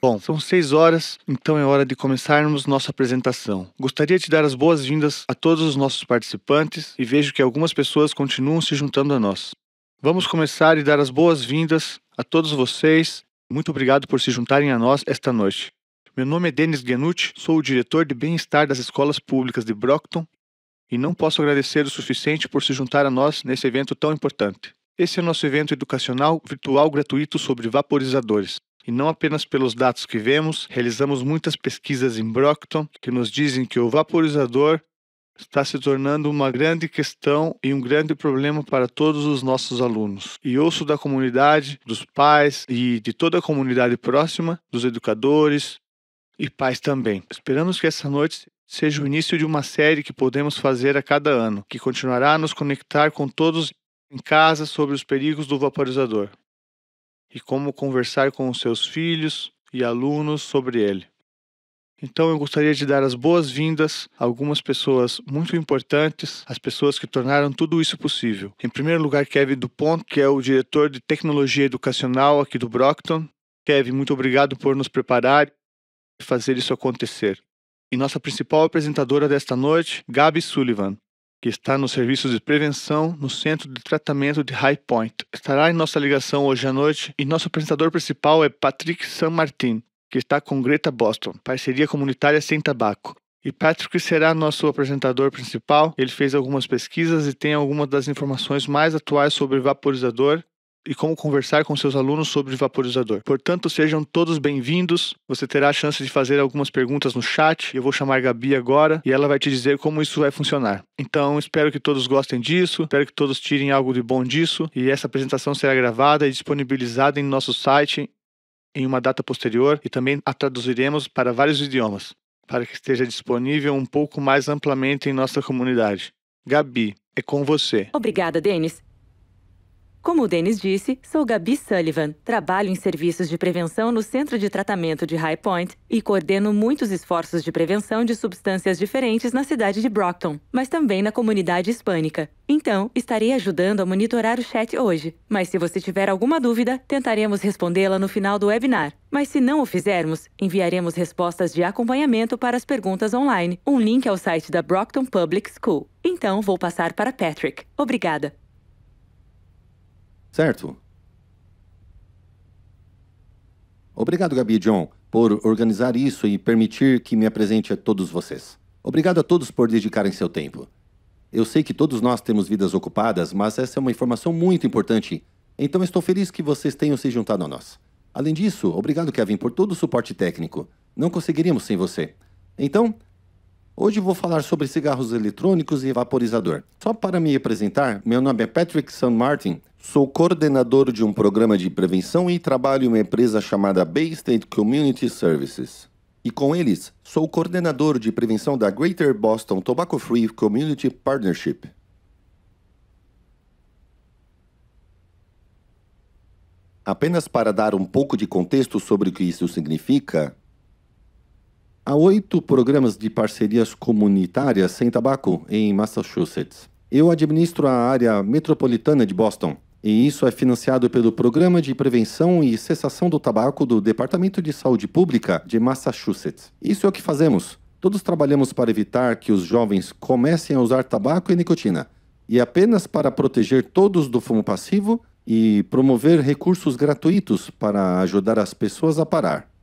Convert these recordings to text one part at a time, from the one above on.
Bom, são seis horas, então é hora de começarmos nossa apresentação. Gostaria de dar as boas-vindas a todos os nossos participantes e vejo que algumas pessoas continuam se juntando a nós. Vamos começar e dar as boas-vindas a todos vocês. Muito obrigado por se juntarem a nós esta noite. Meu nome é Denis Guenucci, sou o diretor de bem-estar das escolas públicas de Brockton e não posso agradecer o suficiente por se juntar a nós nesse evento tão importante. Esse é o nosso evento educacional virtual gratuito sobre vaporizadores. E não apenas pelos dados que vemos, realizamos muitas pesquisas em Brockton que nos dizem que o vaporizador está se tornando uma grande questão e um grande problema para todos os nossos alunos. E ouço da comunidade, dos pais e de toda a comunidade próxima, dos educadores e pais também. Esperamos que essa noite seja o início de uma série que podemos fazer a cada ano, que continuará a nos conectar com todos em casa sobre os perigos do vaporizador e como conversar com os seus filhos e alunos sobre ele. Então eu gostaria de dar as boas-vindas a algumas pessoas muito importantes, as pessoas que tornaram tudo isso possível. Em primeiro lugar, Kevin Dupont, que é o diretor de tecnologia educacional aqui do Brockton. Kevin, muito obrigado por nos preparar e fazer isso acontecer. E nossa principal apresentadora desta noite, Gabi Sullivan que está nos serviços de prevenção no Centro de Tratamento de High Point. Estará em nossa ligação hoje à noite e nosso apresentador principal é Patrick San Martin, que está com Greta Boston, parceria comunitária sem tabaco. E Patrick será nosso apresentador principal. Ele fez algumas pesquisas e tem algumas das informações mais atuais sobre vaporizador e como conversar com seus alunos sobre o vaporizador. Portanto, sejam todos bem-vindos. Você terá a chance de fazer algumas perguntas no chat. Eu vou chamar a Gabi agora e ela vai te dizer como isso vai funcionar. Então, espero que todos gostem disso, espero que todos tirem algo de bom disso e essa apresentação será gravada e disponibilizada em nosso site em uma data posterior e também a traduziremos para vários idiomas, para que esteja disponível um pouco mais amplamente em nossa comunidade. Gabi, é com você. Obrigada, Denis. Como o Denis disse, sou Gabi Sullivan, trabalho em serviços de prevenção no Centro de Tratamento de High Point e coordeno muitos esforços de prevenção de substâncias diferentes na cidade de Brockton, mas também na comunidade hispânica. Então, estarei ajudando a monitorar o chat hoje, mas se você tiver alguma dúvida, tentaremos respondê-la no final do webinar. Mas se não o fizermos, enviaremos respostas de acompanhamento para as perguntas online, um link ao site da Brockton Public School. Então, vou passar para Patrick. Obrigada certo? Obrigado, Gabi e John, por organizar isso e permitir que me apresente a todos vocês. Obrigado a todos por dedicarem seu tempo. Eu sei que todos nós temos vidas ocupadas, mas essa é uma informação muito importante, então estou feliz que vocês tenham se juntado a nós. Além disso, obrigado, Kevin, por todo o suporte técnico. Não conseguiríamos sem você. Então, Hoje vou falar sobre cigarros eletrônicos e vaporizador. Só para me apresentar, meu nome é Patrick San Martin, sou coordenador de um programa de prevenção e trabalho em uma empresa chamada Bay State Community Services. E com eles, sou coordenador de prevenção da Greater Boston Tobacco Free Community Partnership. Apenas para dar um pouco de contexto sobre o que isso significa, Há oito programas de parcerias comunitárias sem tabaco em Massachusetts. Eu administro a área metropolitana de Boston. E isso é financiado pelo Programa de Prevenção e Cessação do Tabaco do Departamento de Saúde Pública de Massachusetts. Isso é o que fazemos. Todos trabalhamos para evitar que os jovens comecem a usar tabaco e nicotina. E apenas para proteger todos do fumo passivo e promover recursos gratuitos para ajudar as pessoas a parar.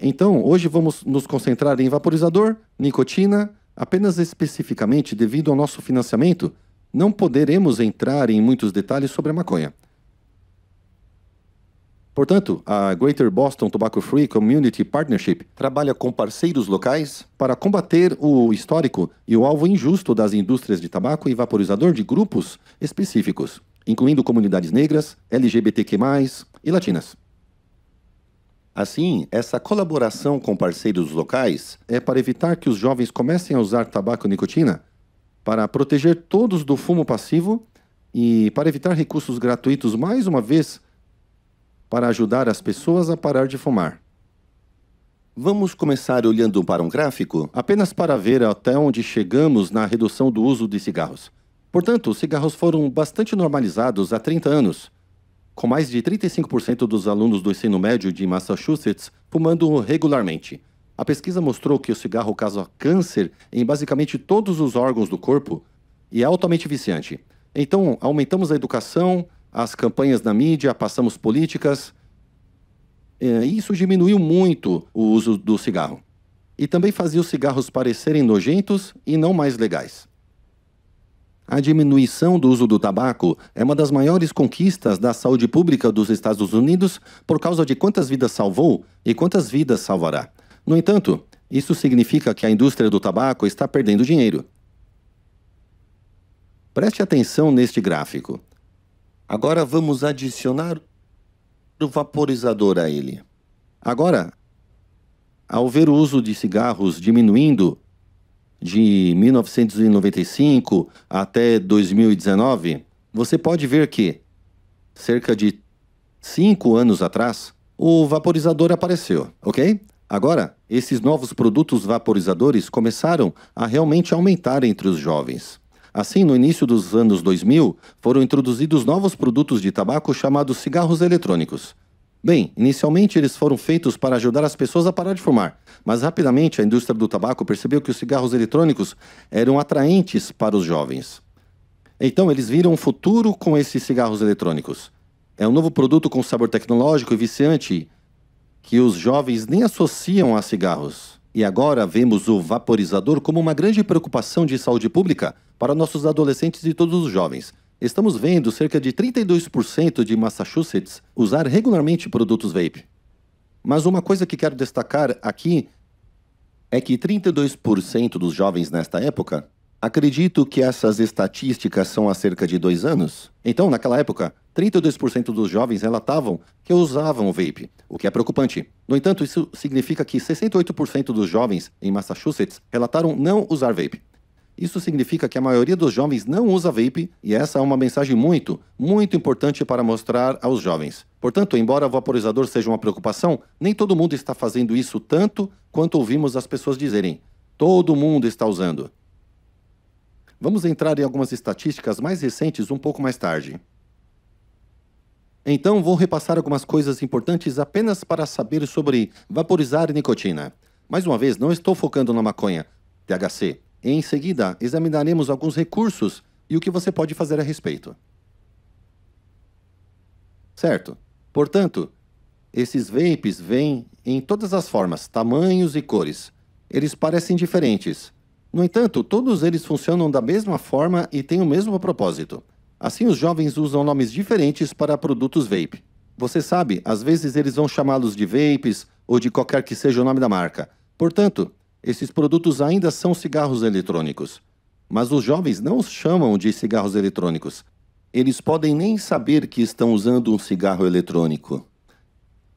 Então, hoje vamos nos concentrar em vaporizador, nicotina, apenas especificamente devido ao nosso financiamento, não poderemos entrar em muitos detalhes sobre a maconha. Portanto, a Greater Boston Tobacco Free Community Partnership trabalha com parceiros locais para combater o histórico e o alvo injusto das indústrias de tabaco e vaporizador de grupos específicos, incluindo comunidades negras, LGBTQ+, e latinas. Assim, essa colaboração com parceiros locais é para evitar que os jovens comecem a usar tabaco e nicotina, para proteger todos do fumo passivo e para evitar recursos gratuitos mais uma vez para ajudar as pessoas a parar de fumar. Vamos começar olhando para um gráfico apenas para ver até onde chegamos na redução do uso de cigarros. Portanto, os cigarros foram bastante normalizados há 30 anos com mais de 35% dos alunos do ensino médio de Massachusetts fumando regularmente. A pesquisa mostrou que o cigarro causa câncer em basicamente todos os órgãos do corpo e é altamente viciante. Então, aumentamos a educação, as campanhas na mídia, passamos políticas. É, isso diminuiu muito o uso do cigarro. E também fazia os cigarros parecerem nojentos e não mais legais. A diminuição do uso do tabaco é uma das maiores conquistas da saúde pública dos Estados Unidos por causa de quantas vidas salvou e quantas vidas salvará. No entanto, isso significa que a indústria do tabaco está perdendo dinheiro. Preste atenção neste gráfico. Agora vamos adicionar o vaporizador a ele. Agora, ao ver o uso de cigarros diminuindo de 1995 até 2019, você pode ver que, cerca de cinco anos atrás, o vaporizador apareceu, ok? Agora, esses novos produtos vaporizadores começaram a realmente aumentar entre os jovens. Assim, no início dos anos 2000, foram introduzidos novos produtos de tabaco chamados cigarros eletrônicos. Bem, inicialmente eles foram feitos para ajudar as pessoas a parar de fumar, mas rapidamente a indústria do tabaco percebeu que os cigarros eletrônicos eram atraentes para os jovens. Então eles viram um futuro com esses cigarros eletrônicos. É um novo produto com sabor tecnológico e viciante que os jovens nem associam a cigarros. E agora vemos o vaporizador como uma grande preocupação de saúde pública para nossos adolescentes e todos os jovens estamos vendo cerca de 32% de Massachusetts usar regularmente produtos vape. Mas uma coisa que quero destacar aqui é que 32% dos jovens nesta época Acredito que essas estatísticas são há cerca de dois anos. Então, naquela época, 32% dos jovens relatavam que usavam vape, o que é preocupante. No entanto, isso significa que 68% dos jovens em Massachusetts relataram não usar vape. Isso significa que a maioria dos jovens não usa vape e essa é uma mensagem muito, muito importante para mostrar aos jovens. Portanto, embora o vaporizador seja uma preocupação, nem todo mundo está fazendo isso tanto quanto ouvimos as pessoas dizerem. Todo mundo está usando. Vamos entrar em algumas estatísticas mais recentes um pouco mais tarde. Então, vou repassar algumas coisas importantes apenas para saber sobre vaporizar nicotina. Mais uma vez, não estou focando na maconha, THC, em seguida, examinaremos alguns recursos e o que você pode fazer a respeito. Certo? Portanto, esses vapes vêm em todas as formas, tamanhos e cores. Eles parecem diferentes. No entanto, todos eles funcionam da mesma forma e têm o mesmo propósito. Assim, os jovens usam nomes diferentes para produtos vape. Você sabe, às vezes eles vão chamá-los de vapes ou de qualquer que seja o nome da marca. Portanto, esses produtos ainda são cigarros eletrônicos. Mas os jovens não os chamam de cigarros eletrônicos. Eles podem nem saber que estão usando um cigarro eletrônico.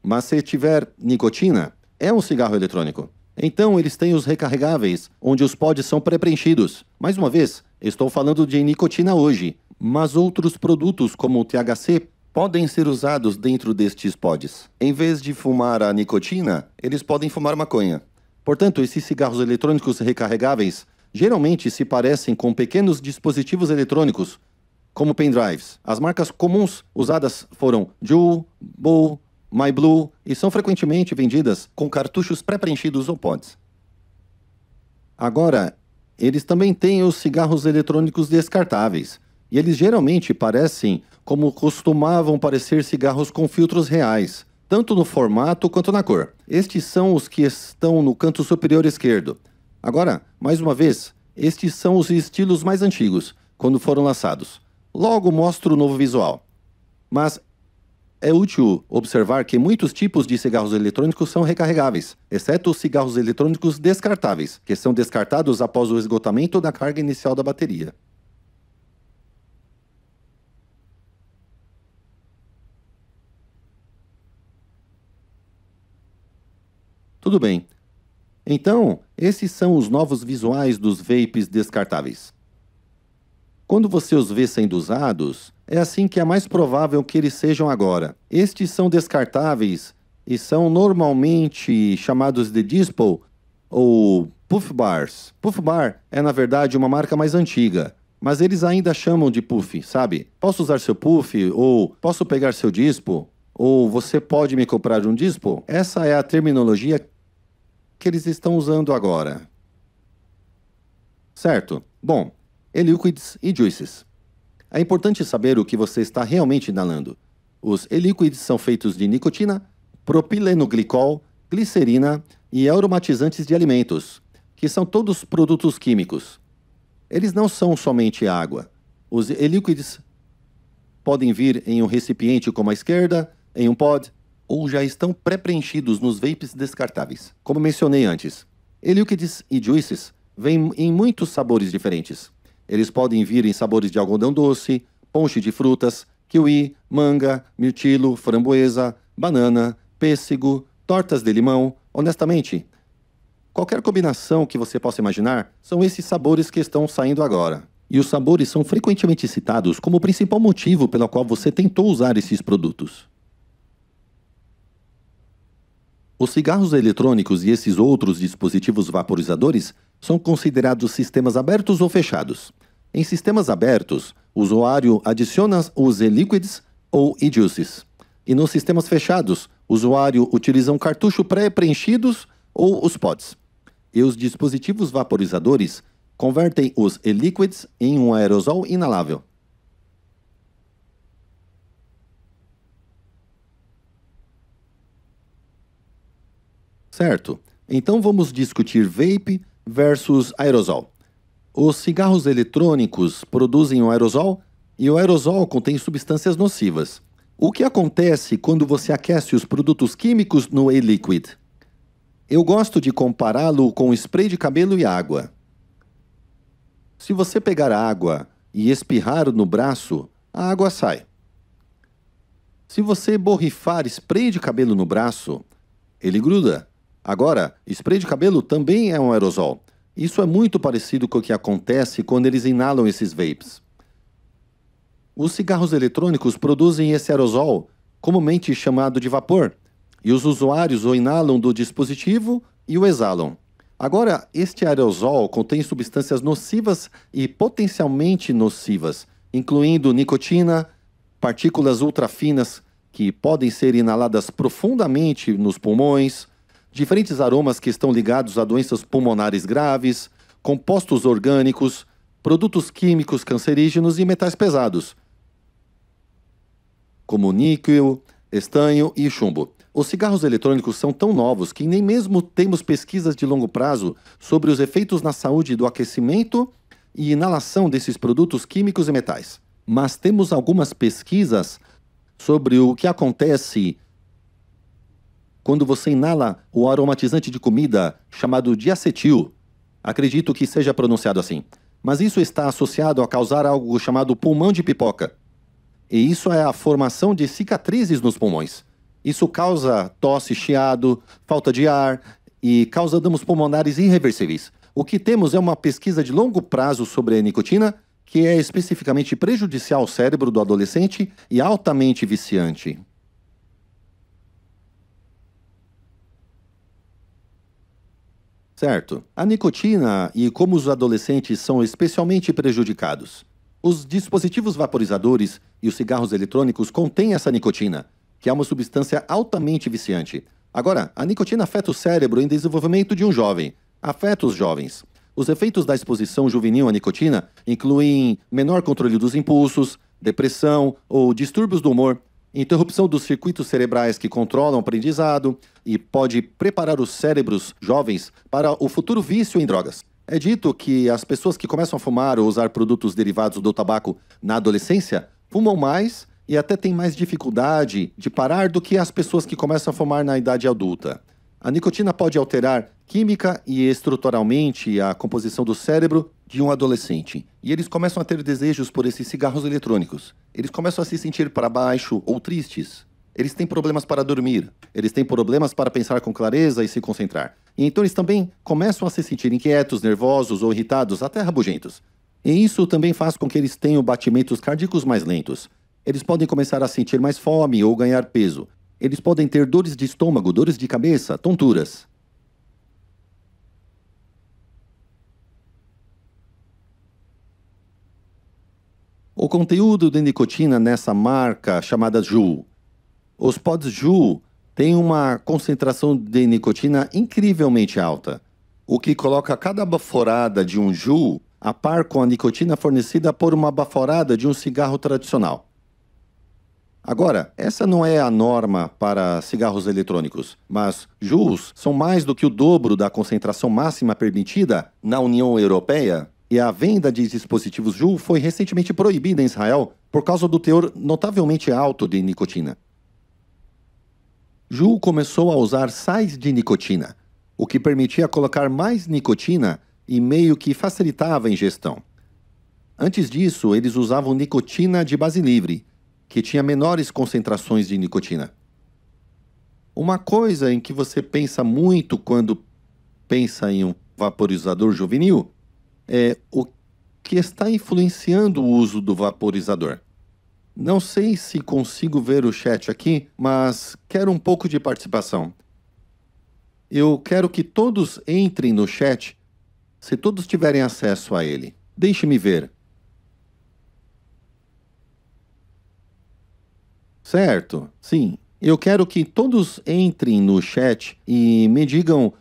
Mas se tiver nicotina, é um cigarro eletrônico. Então eles têm os recarregáveis, onde os pods são pré-preenchidos. Mais uma vez, estou falando de nicotina hoje, mas outros produtos como o THC podem ser usados dentro destes pods. Em vez de fumar a nicotina, eles podem fumar maconha. Portanto, esses cigarros eletrônicos recarregáveis geralmente se parecem com pequenos dispositivos eletrônicos, como pendrives. As marcas comuns usadas foram Juul, Bull, MyBlue e são frequentemente vendidas com cartuchos pré-preenchidos ou pods. Agora, eles também têm os cigarros eletrônicos descartáveis, e eles geralmente parecem como costumavam parecer cigarros com filtros reais, tanto no formato quanto na cor. Estes são os que estão no canto superior esquerdo. Agora, mais uma vez, estes são os estilos mais antigos, quando foram lançados. Logo mostro o novo visual. Mas é útil observar que muitos tipos de cigarros eletrônicos são recarregáveis, exceto os cigarros eletrônicos descartáveis, que são descartados após o esgotamento da carga inicial da bateria. Tudo bem. Então, esses são os novos visuais dos vapes descartáveis. Quando você os vê sendo usados, é assim que é mais provável que eles sejam agora. Estes são descartáveis e são normalmente chamados de dispo ou puff bars. Puff bar é na verdade uma marca mais antiga, mas eles ainda chamam de puff, sabe? Posso usar seu puff ou posso pegar seu dispo ou você pode me comprar um dispo? Essa é a terminologia que eles estão usando agora. Certo. Bom, e-liquids e Juices. É importante saber o que você está realmente inalando. Os e-liquids são feitos de nicotina, propilenoglicol, glicerina e aromatizantes de alimentos, que são todos produtos químicos. Eles não são somente água. Os e-liquids podem vir em um recipiente como a esquerda, em um pod, ou já estão pré-preenchidos nos vapes descartáveis, como mencionei antes. E e juices vêm em muitos sabores diferentes. Eles podem vir em sabores de algodão doce, ponche de frutas, kiwi, manga, mirtilo, framboesa, banana, pêssego, tortas de limão. Honestamente, qualquer combinação que você possa imaginar são esses sabores que estão saindo agora. E os sabores são frequentemente citados como o principal motivo pelo qual você tentou usar esses produtos. Os cigarros eletrônicos e esses outros dispositivos vaporizadores são considerados sistemas abertos ou fechados. Em sistemas abertos, o usuário adiciona os e-liquids ou e-juices. E nos sistemas fechados, o usuário utiliza um cartucho pré-preenchidos ou os pods. E os dispositivos vaporizadores convertem os e-liquids em um aerosol inalável. Certo. Então vamos discutir vape versus aerosol. Os cigarros eletrônicos produzem o aerosol e o aerosol contém substâncias nocivas. O que acontece quando você aquece os produtos químicos no e-liquid? Eu gosto de compará-lo com spray de cabelo e água. Se você pegar água e espirrar no braço, a água sai. Se você borrifar spray de cabelo no braço, ele gruda. Agora, spray de cabelo também é um aerosol. Isso é muito parecido com o que acontece quando eles inalam esses vapes. Os cigarros eletrônicos produzem esse aerosol, comumente chamado de vapor, e os usuários o inalam do dispositivo e o exalam. Agora, este aerosol contém substâncias nocivas e potencialmente nocivas, incluindo nicotina, partículas ultrafinas que podem ser inaladas profundamente nos pulmões, diferentes aromas que estão ligados a doenças pulmonares graves, compostos orgânicos, produtos químicos cancerígenos e metais pesados, como níquel, estanho e chumbo. Os cigarros eletrônicos são tão novos que nem mesmo temos pesquisas de longo prazo sobre os efeitos na saúde do aquecimento e inalação desses produtos químicos e metais. Mas temos algumas pesquisas sobre o que acontece quando você inala o aromatizante de comida chamado diacetil. Acredito que seja pronunciado assim. Mas isso está associado a causar algo chamado pulmão de pipoca. E isso é a formação de cicatrizes nos pulmões. Isso causa tosse, chiado, falta de ar e causa danos pulmonares irreversíveis. O que temos é uma pesquisa de longo prazo sobre a nicotina, que é especificamente prejudicial ao cérebro do adolescente e altamente viciante. Certo. A nicotina e como os adolescentes são especialmente prejudicados. Os dispositivos vaporizadores e os cigarros eletrônicos contêm essa nicotina, que é uma substância altamente viciante. Agora, a nicotina afeta o cérebro em desenvolvimento de um jovem, afeta os jovens. Os efeitos da exposição juvenil à nicotina incluem menor controle dos impulsos, depressão ou distúrbios do humor, Interrupção dos circuitos cerebrais que controlam o aprendizado e pode preparar os cérebros jovens para o futuro vício em drogas. É dito que as pessoas que começam a fumar ou usar produtos derivados do tabaco na adolescência fumam mais e até têm mais dificuldade de parar do que as pessoas que começam a fumar na idade adulta. A nicotina pode alterar química e estruturalmente a composição do cérebro de um adolescente. E eles começam a ter desejos por esses cigarros eletrônicos. Eles começam a se sentir para baixo ou tristes. Eles têm problemas para dormir. Eles têm problemas para pensar com clareza e se concentrar. E então eles também começam a se sentir inquietos, nervosos ou irritados, até rabugentos. E isso também faz com que eles tenham batimentos cardíacos mais lentos. Eles podem começar a sentir mais fome ou ganhar peso. Eles podem ter dores de estômago, dores de cabeça, tonturas. O conteúdo de nicotina nessa marca chamada Ju. Os pods Ju têm uma concentração de nicotina incrivelmente alta, o que coloca cada baforada de um Ju a par com a nicotina fornecida por uma baforada de um cigarro tradicional. Agora, essa não é a norma para cigarros eletrônicos, mas Juus são mais do que o dobro da concentração máxima permitida na União Europeia e a venda de dispositivos Juu foi recentemente proibida em Israel por causa do teor notavelmente alto de nicotina. Juu começou a usar sais de nicotina, o que permitia colocar mais nicotina e meio que facilitava a ingestão. Antes disso, eles usavam nicotina de base livre, que tinha menores concentrações de nicotina. Uma coisa em que você pensa muito quando pensa em um vaporizador juvenil é o que está influenciando o uso do vaporizador. Não sei se consigo ver o chat aqui, mas quero um pouco de participação. Eu quero que todos entrem no chat se todos tiverem acesso a ele. Deixe-me ver. certo? Sim. Eu quero que todos entrem no chat e me digam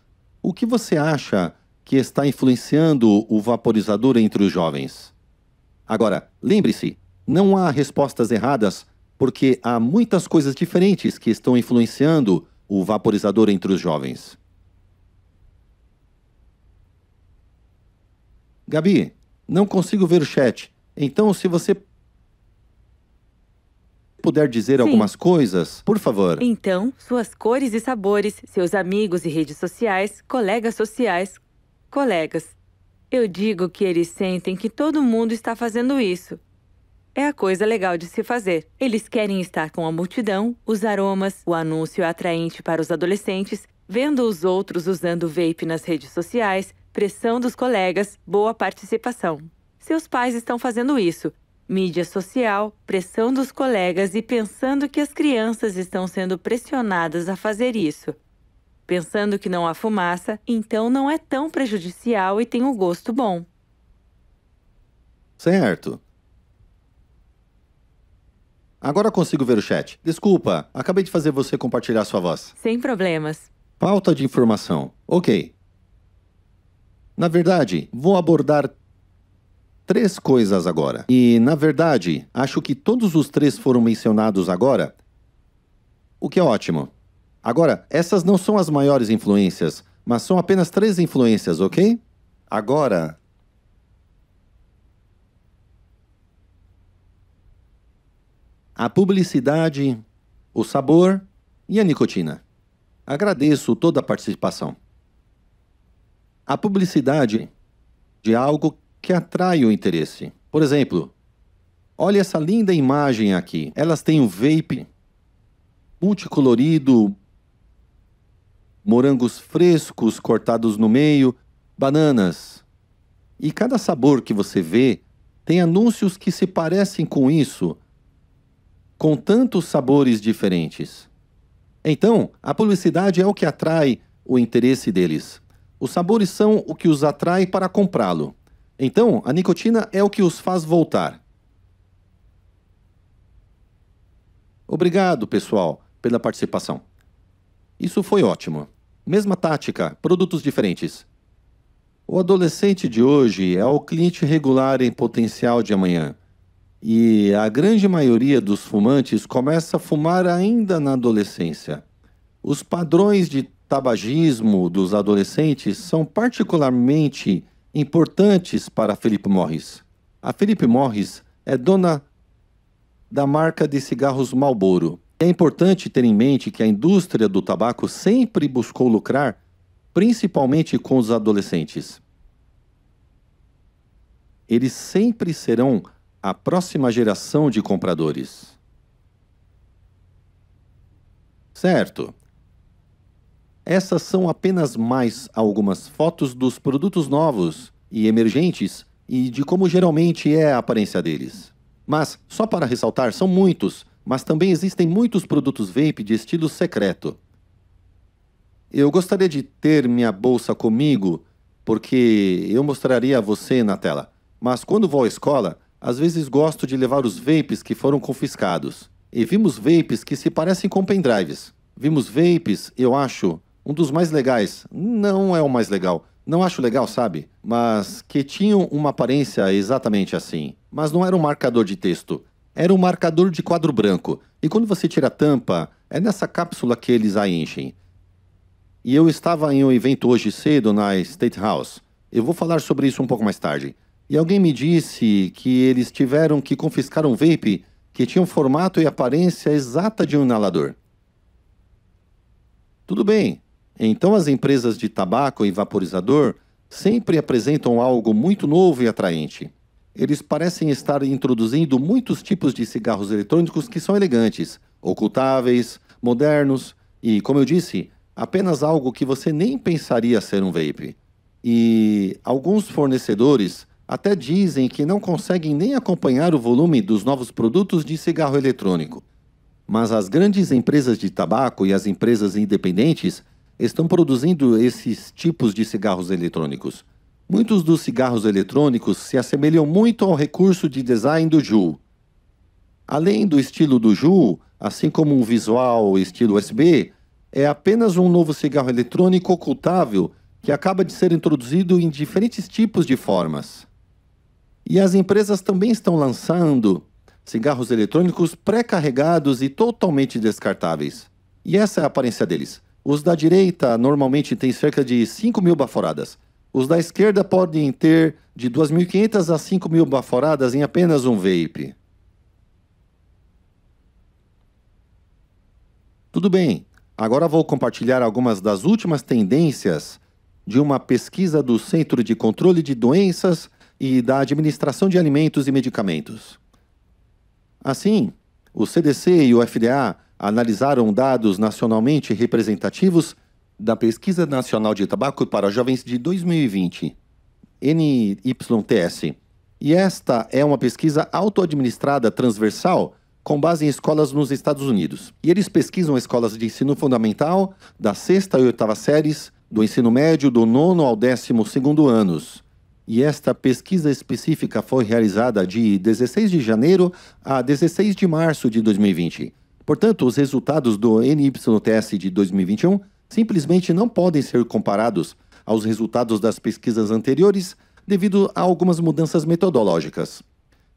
o que você acha que está influenciando o vaporizador entre os jovens. Agora, lembre-se, não há respostas erradas, porque há muitas coisas diferentes que estão influenciando o vaporizador entre os jovens. Gabi, não consigo ver o chat. Então, se você puder dizer Sim. algumas coisas, por favor. Então, suas cores e sabores, seus amigos e redes sociais, colegas sociais, colegas. Eu digo que eles sentem que todo mundo está fazendo isso. É a coisa legal de se fazer. Eles querem estar com a multidão, os aromas, o anúncio atraente para os adolescentes, vendo os outros usando vape nas redes sociais, pressão dos colegas, boa participação. Seus pais estão fazendo isso, mídia social, pressão dos colegas e pensando que as crianças estão sendo pressionadas a fazer isso. Pensando que não há fumaça, então não é tão prejudicial e tem o um gosto bom. Certo. Agora consigo ver o chat. Desculpa, acabei de fazer você compartilhar sua voz. Sem problemas. Falta de informação. Ok. Na verdade, vou abordar três coisas agora. E, na verdade, acho que todos os três foram mencionados agora, o que é ótimo. Agora, essas não são as maiores influências, mas são apenas três influências, ok? Agora, a publicidade, o sabor e a nicotina. Agradeço toda a participação. A publicidade de algo que atrai o interesse. Por exemplo, olha essa linda imagem aqui. Elas têm o um vape multicolorido, morangos frescos cortados no meio, bananas. E cada sabor que você vê tem anúncios que se parecem com isso, com tantos sabores diferentes. Então, a publicidade é o que atrai o interesse deles. Os sabores são o que os atrai para comprá-lo. Então, a nicotina é o que os faz voltar. Obrigado, pessoal, pela participação. Isso foi ótimo. Mesma tática, produtos diferentes. O adolescente de hoje é o cliente regular em potencial de amanhã. E a grande maioria dos fumantes começa a fumar ainda na adolescência. Os padrões de tabagismo dos adolescentes são particularmente importantes para Philip Morris. A Philip Morris é dona da marca de cigarros Marlboro. É importante ter em mente que a indústria do tabaco sempre buscou lucrar, principalmente com os adolescentes. Eles sempre serão a próxima geração de compradores. Certo. Essas são apenas mais algumas fotos dos produtos novos e emergentes e de como geralmente é a aparência deles. Mas, só para ressaltar, são muitos, mas também existem muitos produtos vape de estilo secreto. Eu gostaria de ter minha bolsa comigo, porque eu mostraria a você na tela. Mas quando vou à escola, às vezes gosto de levar os vapes que foram confiscados. E vimos vapes que se parecem com pendrives. Vimos vapes, eu acho, um dos mais legais. Não é o mais legal. Não acho legal, sabe? Mas que tinham uma aparência exatamente assim. Mas não era um marcador de texto. Era um marcador de quadro branco. E quando você tira a tampa, é nessa cápsula que eles a enchem. E eu estava em um evento hoje cedo na State House. Eu vou falar sobre isso um pouco mais tarde. E alguém me disse que eles tiveram que confiscar um vape que tinha um formato e aparência exata de um inalador. Tudo bem, então, as empresas de tabaco e vaporizador sempre apresentam algo muito novo e atraente. Eles parecem estar introduzindo muitos tipos de cigarros eletrônicos que são elegantes, ocultáveis, modernos e, como eu disse, apenas algo que você nem pensaria ser um vape. E alguns fornecedores até dizem que não conseguem nem acompanhar o volume dos novos produtos de cigarro eletrônico. Mas as grandes empresas de tabaco e as empresas independentes estão produzindo esses tipos de cigarros eletrônicos. Muitos dos cigarros eletrônicos se assemelham muito ao recurso de design do Ju. Além do estilo do Ju, assim como um visual estilo USB, é apenas um novo cigarro eletrônico ocultável que acaba de ser introduzido em diferentes tipos de formas. E as empresas também estão lançando cigarros eletrônicos pré-carregados e totalmente descartáveis. E essa é a aparência deles. Os da direita normalmente têm cerca de 5 mil baforadas. Os da esquerda podem ter de 2.500 a 5 mil baforadas em apenas um vape. Tudo bem, agora vou compartilhar algumas das últimas tendências de uma pesquisa do Centro de Controle de Doenças e da Administração de Alimentos e Medicamentos. Assim, o CDC e o FDA analisaram dados nacionalmente representativos da Pesquisa Nacional de Tabaco para Jovens de 2020, NYTS. E esta é uma pesquisa autoadministrada transversal com base em escolas nos Estados Unidos. E eles pesquisam escolas de ensino fundamental da sexta e oitava séries, do ensino médio do nono ao décimo segundo anos. E esta pesquisa específica foi realizada de 16 de janeiro a 16 de março de 2020. Portanto, os resultados do NYTS de 2021 simplesmente não podem ser comparados aos resultados das pesquisas anteriores devido a algumas mudanças metodológicas.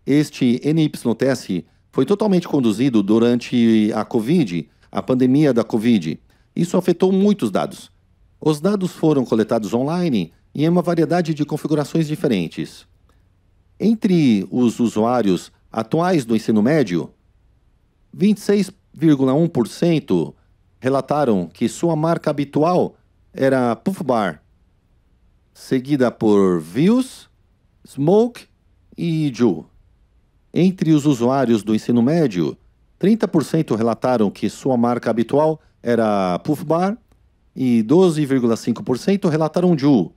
Este NYTS foi totalmente conduzido durante a Covid, a pandemia da Covid. Isso afetou muitos dados. Os dados foram coletados online e em uma variedade de configurações diferentes. Entre os usuários atuais do ensino médio, 26 0,1% relataram que sua marca habitual era Puff Bar, seguida por Views, Smoke e Ju. Entre os usuários do ensino médio, 30% relataram que sua marca habitual era Puff Bar e 12,5% relataram Ju.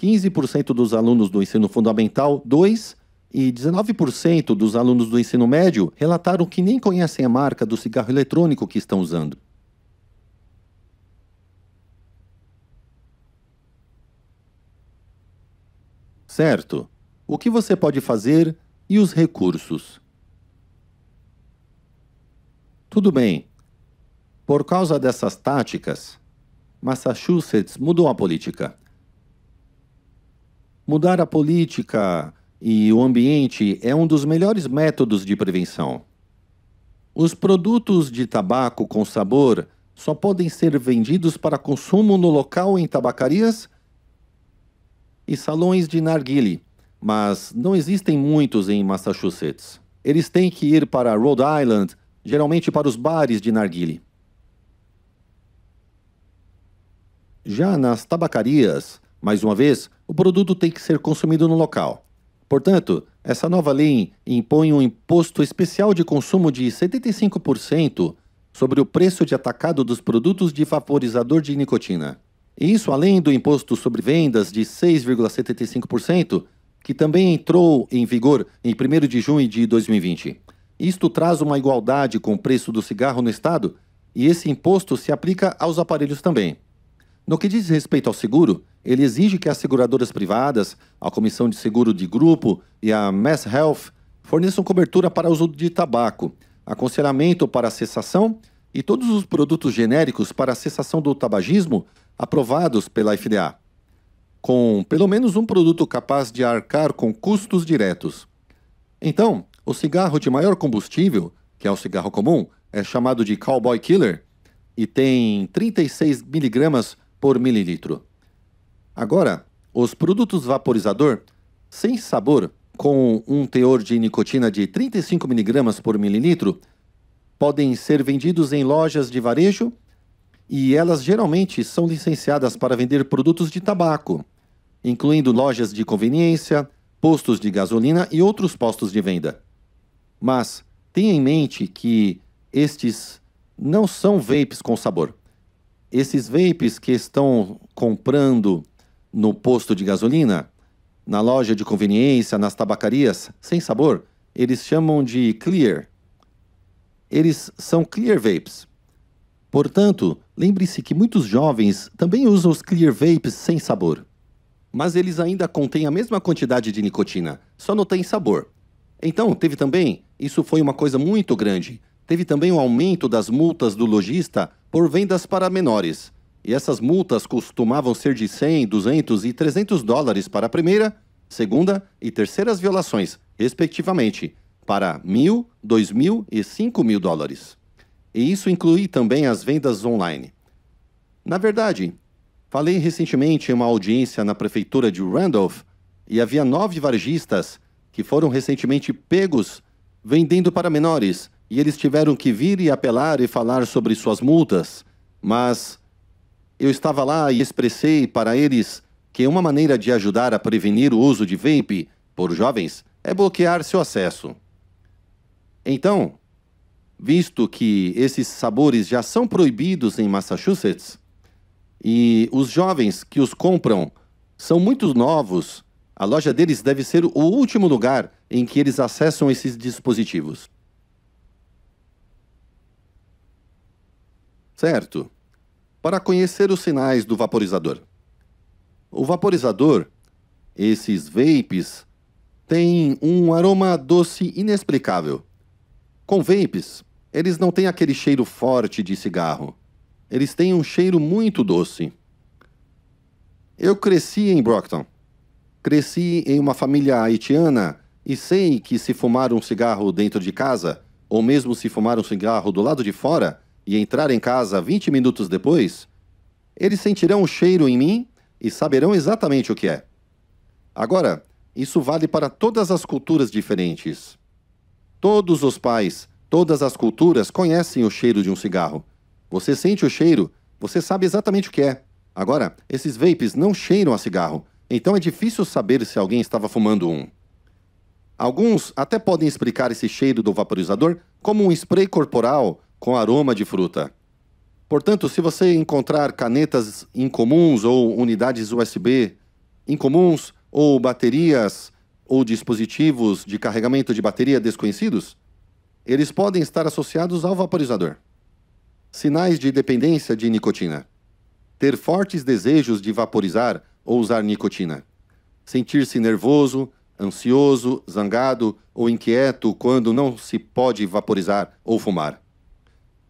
15% dos alunos do ensino fundamental 2 e 19% dos alunos do ensino médio relataram que nem conhecem a marca do cigarro eletrônico que estão usando. Certo. O que você pode fazer e os recursos? Tudo bem. Por causa dessas táticas, Massachusetts mudou a política. Mudar a política e o ambiente é um dos melhores métodos de prevenção. Os produtos de tabaco com sabor só podem ser vendidos para consumo no local em tabacarias e salões de narguile, mas não existem muitos em Massachusetts. Eles têm que ir para Rhode Island, geralmente para os bares de narguile. Já nas tabacarias, mais uma vez, o produto tem que ser consumido no local. Portanto, essa nova lei impõe um imposto especial de consumo de 75% sobre o preço de atacado dos produtos de vaporizador de nicotina. Isso além do imposto sobre vendas de 6,75%, que também entrou em vigor em 1 de junho de 2020. Isto traz uma igualdade com o preço do cigarro no Estado e esse imposto se aplica aos aparelhos também. No que diz respeito ao seguro, ele exige que as seguradoras privadas, a Comissão de Seguro de Grupo e a Mass Health forneçam cobertura para uso de tabaco, aconselhamento para cessação e todos os produtos genéricos para cessação do tabagismo aprovados pela FDA, com pelo menos um produto capaz de arcar com custos diretos. Então, o cigarro de maior combustível, que é o cigarro comum, é chamado de Cowboy Killer e tem 36 miligramas por mililitro. Agora, os produtos vaporizador sem sabor, com um teor de nicotina de 35 mg por mililitro, podem ser vendidos em lojas de varejo e elas geralmente são licenciadas para vender produtos de tabaco, incluindo lojas de conveniência, postos de gasolina e outros postos de venda. Mas tenha em mente que estes não são vapes com sabor esses vapes que estão comprando no posto de gasolina, na loja de conveniência, nas tabacarias, sem sabor, eles chamam de clear. Eles são clear vapes. Portanto, lembre-se que muitos jovens também usam os clear vapes sem sabor. Mas eles ainda contêm a mesma quantidade de nicotina, só não tem sabor. Então, teve também, isso foi uma coisa muito grande, teve também o um aumento das multas do lojista por vendas para menores. E essas multas costumavam ser de 100, 200 e 300 dólares para a primeira, segunda e terceiras violações, respectivamente, para 1.000, 2.000 e 5.000 dólares. E isso inclui também as vendas online. Na verdade, falei recentemente em uma audiência na prefeitura de Randolph e havia nove varejistas que foram recentemente pegos vendendo para menores e eles tiveram que vir e apelar e falar sobre suas multas, mas eu estava lá e expressei para eles que uma maneira de ajudar a prevenir o uso de vape por jovens é bloquear seu acesso. Então, visto que esses sabores já são proibidos em Massachusetts e os jovens que os compram são muito novos, a loja deles deve ser o último lugar em que eles acessam esses dispositivos. Certo. Para conhecer os sinais do vaporizador. O vaporizador, esses vapes, tem um aroma doce inexplicável. Com vapes, eles não têm aquele cheiro forte de cigarro. Eles têm um cheiro muito doce. Eu cresci em Brockton. Cresci em uma família haitiana e sei que se fumar um cigarro dentro de casa, ou mesmo se fumar um cigarro do lado de fora, e entrar em casa 20 minutos depois, eles sentirão o cheiro em mim e saberão exatamente o que é. Agora, isso vale para todas as culturas diferentes. Todos os pais, todas as culturas conhecem o cheiro de um cigarro. Você sente o cheiro, você sabe exatamente o que é. Agora, esses vapes não cheiram a cigarro, então é difícil saber se alguém estava fumando um. Alguns até podem explicar esse cheiro do vaporizador como um spray corporal com aroma de fruta. Portanto, se você encontrar canetas incomuns ou unidades USB incomuns ou baterias ou dispositivos de carregamento de bateria desconhecidos, eles podem estar associados ao vaporizador. Sinais de dependência de nicotina: ter fortes desejos de vaporizar ou usar nicotina, sentir-se nervoso, ansioso, zangado ou inquieto quando não se pode vaporizar ou fumar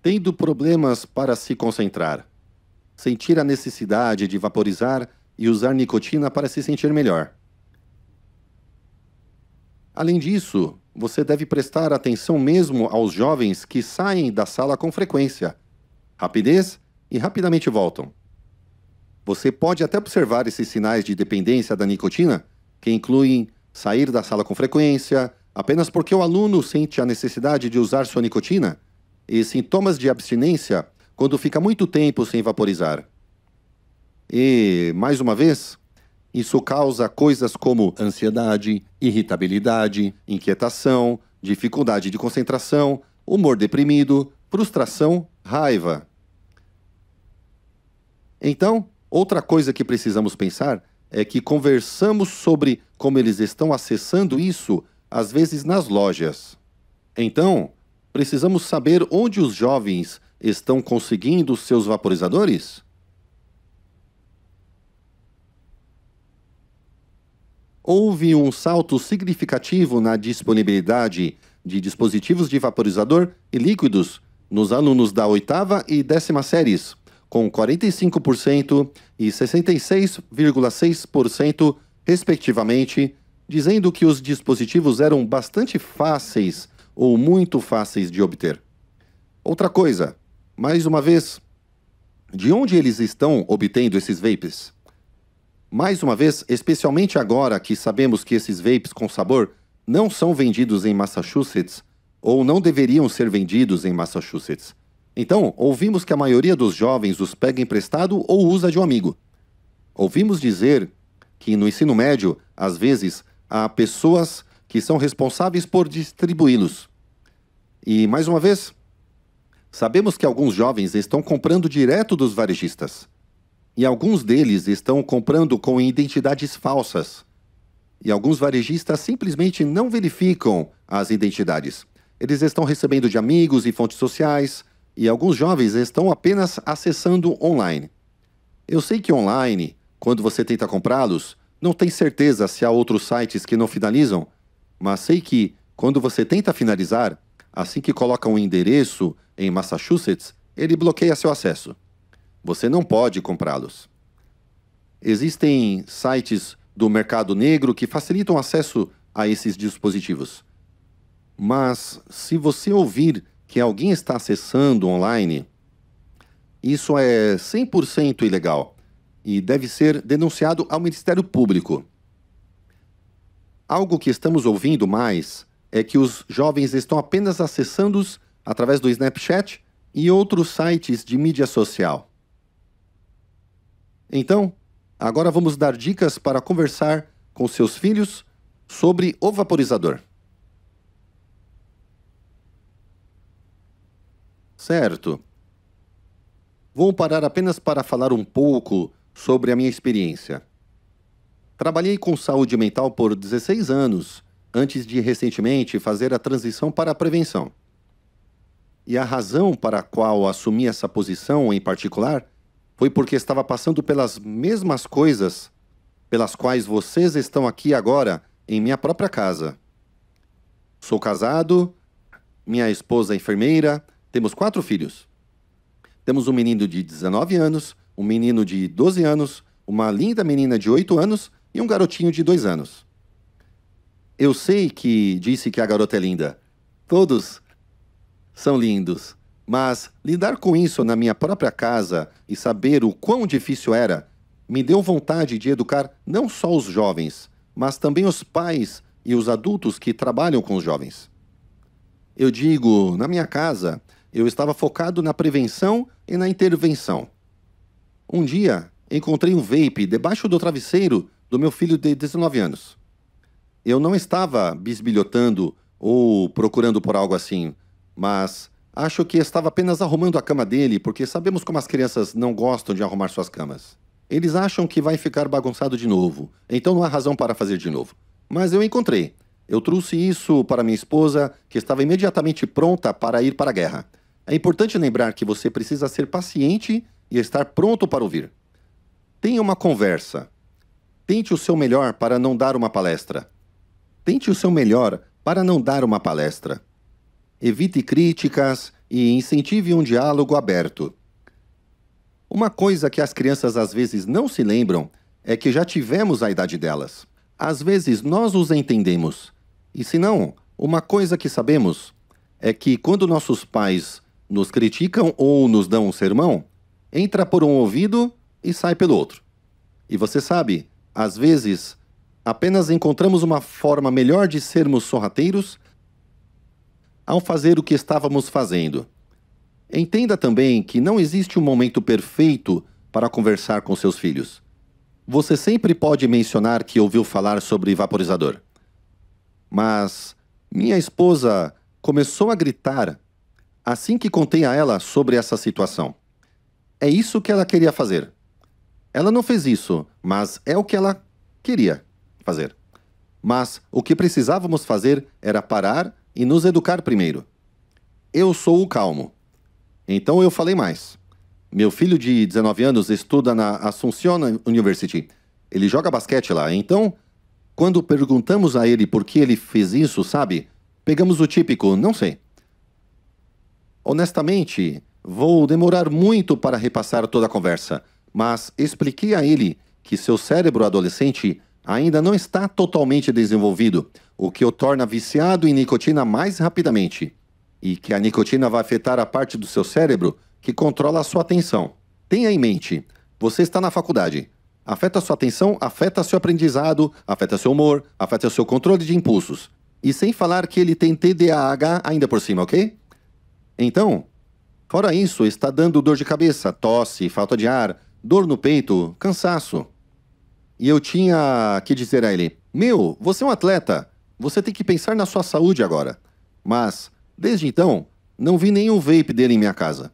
tendo problemas para se concentrar, sentir a necessidade de vaporizar e usar nicotina para se sentir melhor. Além disso, você deve prestar atenção mesmo aos jovens que saem da sala com frequência, rapidez e rapidamente voltam. Você pode até observar esses sinais de dependência da nicotina, que incluem sair da sala com frequência, apenas porque o aluno sente a necessidade de usar sua nicotina e sintomas de abstinência quando fica muito tempo sem vaporizar. E, mais uma vez, isso causa coisas como ansiedade, irritabilidade, inquietação, dificuldade de concentração, humor deprimido, frustração, raiva. Então, outra coisa que precisamos pensar é que conversamos sobre como eles estão acessando isso, às vezes nas lojas. Então, precisamos saber onde os jovens estão conseguindo seus vaporizadores? Houve um salto significativo na disponibilidade de dispositivos de vaporizador e líquidos nos alunos da oitava e décima séries, com 45% e 66,6%, respectivamente, dizendo que os dispositivos eram bastante fáceis ou muito fáceis de obter. Outra coisa, mais uma vez, de onde eles estão obtendo esses vapes? Mais uma vez, especialmente agora que sabemos que esses vapes com sabor não são vendidos em Massachusetts ou não deveriam ser vendidos em Massachusetts. Então, ouvimos que a maioria dos jovens os pega emprestado ou usa de um amigo. Ouvimos dizer que no ensino médio, às vezes, há pessoas que são responsáveis por distribuí-los. E mais uma vez, sabemos que alguns jovens estão comprando direto dos varejistas. E alguns deles estão comprando com identidades falsas. E alguns varejistas simplesmente não verificam as identidades. Eles estão recebendo de amigos e fontes sociais, e alguns jovens estão apenas acessando online. Eu sei que online, quando você tenta comprá-los, não tem certeza se há outros sites que não finalizam, mas sei que, quando você tenta finalizar, Assim que coloca um endereço em Massachusetts, ele bloqueia seu acesso. Você não pode comprá-los. Existem sites do mercado negro que facilitam acesso a esses dispositivos. Mas se você ouvir que alguém está acessando online, isso é 100% ilegal e deve ser denunciado ao Ministério Público. Algo que estamos ouvindo mais é que os jovens estão apenas acessando-os através do Snapchat e outros sites de mídia social. Então, agora vamos dar dicas para conversar com seus filhos sobre o vaporizador. Certo. Vou parar apenas para falar um pouco sobre a minha experiência. Trabalhei com saúde mental por 16 anos antes de recentemente fazer a transição para a prevenção. E a razão para a qual assumi essa posição em particular foi porque estava passando pelas mesmas coisas pelas quais vocês estão aqui agora em minha própria casa. Sou casado, minha esposa é enfermeira, temos quatro filhos. Temos um menino de 19 anos, um menino de 12 anos, uma linda menina de 8 anos e um garotinho de 2 anos. Eu sei que disse que a garota é linda. Todos são lindos. Mas lidar com isso na minha própria casa e saber o quão difícil era me deu vontade de educar não só os jovens, mas também os pais e os adultos que trabalham com os jovens. Eu digo, na minha casa, eu estava focado na prevenção e na intervenção. Um dia, encontrei um vape debaixo do travesseiro do meu filho de 19 anos eu não estava bisbilhotando ou procurando por algo assim, mas acho que estava apenas arrumando a cama dele, porque sabemos como as crianças não gostam de arrumar suas camas. Eles acham que vai ficar bagunçado de novo, então não há razão para fazer de novo. Mas eu encontrei. Eu trouxe isso para minha esposa, que estava imediatamente pronta para ir para a guerra. É importante lembrar que você precisa ser paciente e estar pronto para ouvir. Tenha uma conversa. Tente o seu melhor para não dar uma palestra. Tente o seu melhor para não dar uma palestra. Evite críticas e incentive um diálogo aberto. Uma coisa que as crianças às vezes não se lembram é que já tivemos a idade delas. Às vezes nós os entendemos. E se não, uma coisa que sabemos é que quando nossos pais nos criticam ou nos dão um sermão, entra por um ouvido e sai pelo outro. E você sabe, às vezes Apenas encontramos uma forma melhor de sermos sorrateiros ao fazer o que estávamos fazendo. Entenda também que não existe um momento perfeito para conversar com seus filhos. Você sempre pode mencionar que ouviu falar sobre vaporizador. Mas minha esposa começou a gritar assim que contei a ela sobre essa situação. É isso que ela queria fazer. Ela não fez isso, mas é o que ela queria fazer. Mas o que precisávamos fazer era parar e nos educar primeiro. Eu sou o calmo. Então eu falei mais. Meu filho de 19 anos estuda na Assuncion University. Ele joga basquete lá. Então, quando perguntamos a ele por que ele fez isso, sabe? Pegamos o típico, não sei. Honestamente, vou demorar muito para repassar toda a conversa, mas expliquei a ele que seu cérebro adolescente ainda não está totalmente desenvolvido, o que o torna viciado em nicotina mais rapidamente, e que a nicotina vai afetar a parte do seu cérebro que controla a sua atenção. Tenha em mente, você está na faculdade. Afeta sua atenção, afeta seu aprendizado, afeta seu humor, afeta seu controle de impulsos. E sem falar que ele tem TDAH ainda por cima, ok? Então, fora isso, está dando dor de cabeça, tosse, falta de ar, dor no peito, cansaço e eu tinha que dizer a ele: Meu, você é um atleta, você tem que pensar na sua saúde agora. Mas, desde então, não vi nenhum vape dele em minha casa.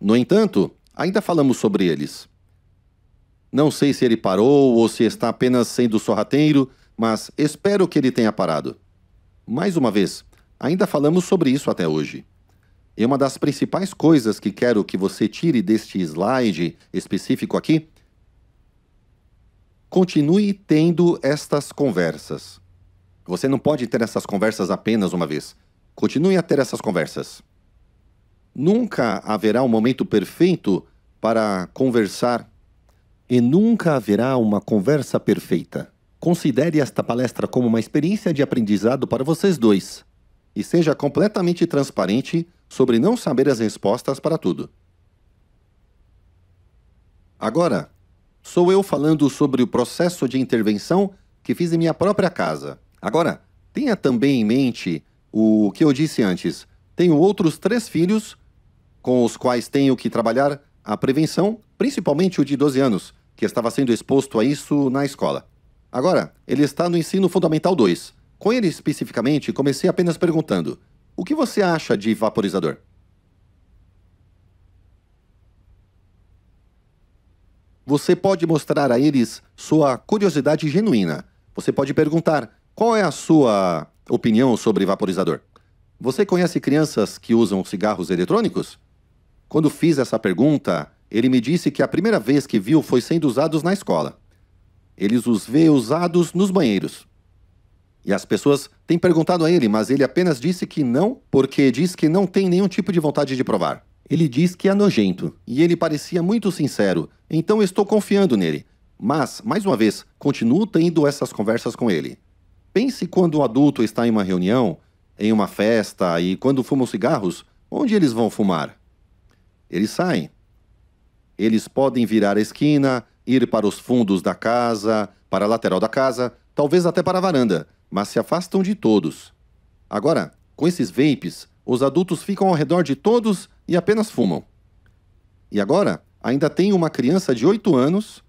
No entanto, ainda falamos sobre eles. Não sei se ele parou ou se está apenas sendo sorrateiro, mas espero que ele tenha parado. Mais uma vez, ainda falamos sobre isso até hoje. E uma das principais coisas que quero que você tire deste slide específico aqui continue tendo estas conversas. Você não pode ter essas conversas apenas uma vez. Continue a ter essas conversas. Nunca haverá um momento perfeito para conversar e nunca haverá uma conversa perfeita. Considere esta palestra como uma experiência de aprendizado para vocês dois e seja completamente transparente sobre não saber as respostas para tudo. Agora, Sou eu falando sobre o processo de intervenção que fiz em minha própria casa. Agora, tenha também em mente o que eu disse antes. Tenho outros três filhos com os quais tenho que trabalhar a prevenção, principalmente o de 12 anos, que estava sendo exposto a isso na escola. Agora, ele está no ensino fundamental 2. Com ele especificamente, comecei apenas perguntando: o que você acha de vaporizador? você pode mostrar a eles sua curiosidade genuína. Você pode perguntar: qual é a sua opinião sobre vaporizador? Você conhece crianças que usam cigarros eletrônicos? Quando fiz essa pergunta, ele me disse que a primeira vez que viu foi sendo usados na escola. Eles os vê usados nos banheiros. E as pessoas têm perguntado a ele, mas ele apenas disse que não, porque diz que não tem nenhum tipo de vontade de provar. Ele diz que é nojento, e ele parecia muito sincero, então estou confiando nele. Mas, mais uma vez, continuo tendo essas conversas com ele. Pense quando um adulto está em uma reunião, em uma festa e quando fumam cigarros, onde eles vão fumar? Eles saem. Eles podem virar a esquina, ir para os fundos da casa, para a lateral da casa, talvez até para a varanda, mas se afastam de todos. Agora, com esses vapes, os adultos ficam ao redor de todos e apenas fumam. E agora, ainda tem uma criança de 8 anos.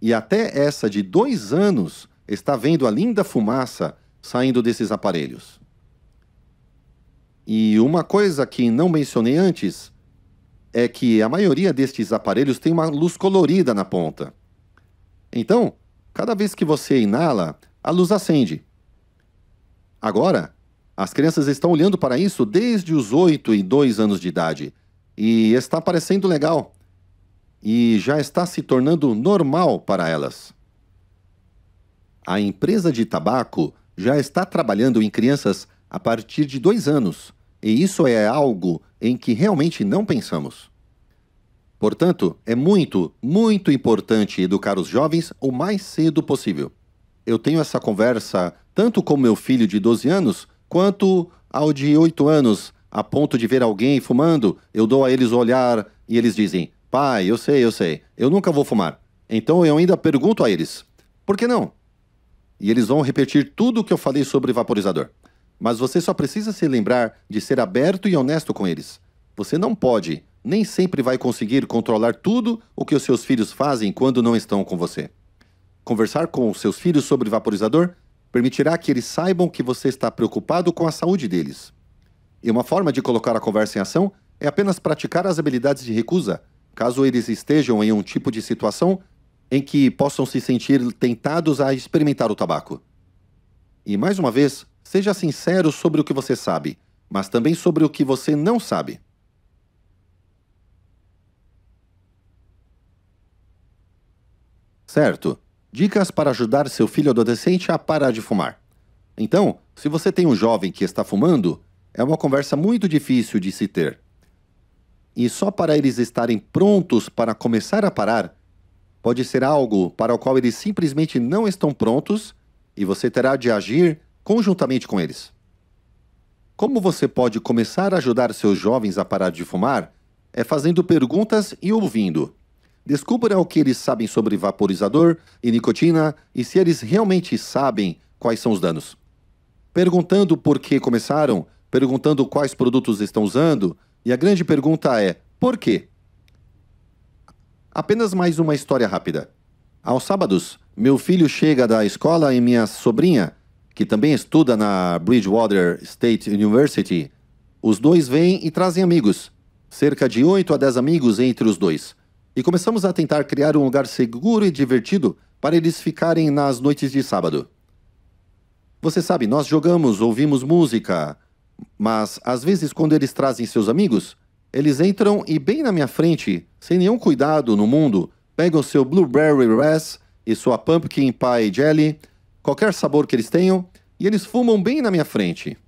E até essa de 2 anos está vendo a linda fumaça saindo desses aparelhos. E uma coisa que não mencionei antes é que a maioria destes aparelhos tem uma luz colorida na ponta. Então, cada vez que você inala, a luz acende. Agora, as crianças estão olhando para isso desde os 8 e 2 anos de idade. E está parecendo legal. E já está se tornando normal para elas. A empresa de tabaco já está trabalhando em crianças a partir de dois anos. E isso é algo em que realmente não pensamos. Portanto, é muito, muito importante educar os jovens o mais cedo possível. Eu tenho essa conversa tanto com meu filho de 12 anos Quanto ao de oito anos, a ponto de ver alguém fumando, eu dou a eles o olhar e eles dizem: Pai, eu sei, eu sei, eu nunca vou fumar. Então eu ainda pergunto a eles: Por que não? E eles vão repetir tudo o que eu falei sobre vaporizador. Mas você só precisa se lembrar de ser aberto e honesto com eles. Você não pode, nem sempre vai conseguir controlar tudo o que os seus filhos fazem quando não estão com você. Conversar com os seus filhos sobre vaporizador permitirá que eles saibam que você está preocupado com a saúde deles. E uma forma de colocar a conversa em ação é apenas praticar as habilidades de recusa, caso eles estejam em um tipo de situação em que possam se sentir tentados a experimentar o tabaco. E mais uma vez, seja sincero sobre o que você sabe, mas também sobre o que você não sabe. Certo. Dicas para ajudar seu filho adolescente a parar de fumar. Então, se você tem um jovem que está fumando, é uma conversa muito difícil de se ter. E só para eles estarem prontos para começar a parar, pode ser algo para o qual eles simplesmente não estão prontos e você terá de agir conjuntamente com eles. Como você pode começar a ajudar seus jovens a parar de fumar? É fazendo perguntas e ouvindo. Descubram o que eles sabem sobre vaporizador e nicotina e se eles realmente sabem quais são os danos. Perguntando por que começaram, perguntando quais produtos estão usando, e a grande pergunta é: por quê? Apenas mais uma história rápida. Aos sábados, meu filho chega da escola e minha sobrinha, que também estuda na Bridgewater State University, os dois vêm e trazem amigos, cerca de 8 a 10 amigos entre os dois e começamos a tentar criar um lugar seguro e divertido para eles ficarem nas noites de sábado. Você sabe, nós jogamos, ouvimos música, mas às vezes quando eles trazem seus amigos, eles entram e bem na minha frente, sem nenhum cuidado no mundo, pegam seu blueberry res e sua pumpkin pie jelly, qualquer sabor que eles tenham, e eles fumam bem na minha frente.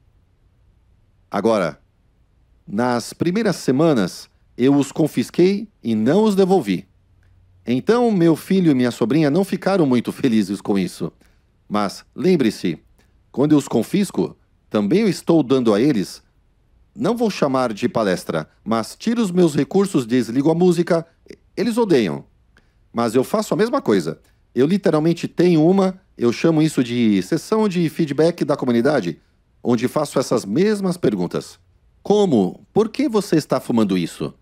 Agora, nas primeiras semanas, eu os confisquei e não os devolvi. Então, meu filho e minha sobrinha não ficaram muito felizes com isso. Mas lembre-se, quando eu os confisco, também eu estou dando a eles. Não vou chamar de palestra, mas tiro os meus recursos, desligo a música, eles odeiam. Mas eu faço a mesma coisa. Eu literalmente tenho uma, eu chamo isso de sessão de feedback da comunidade, onde faço essas mesmas perguntas. Como? Por que você está fumando isso?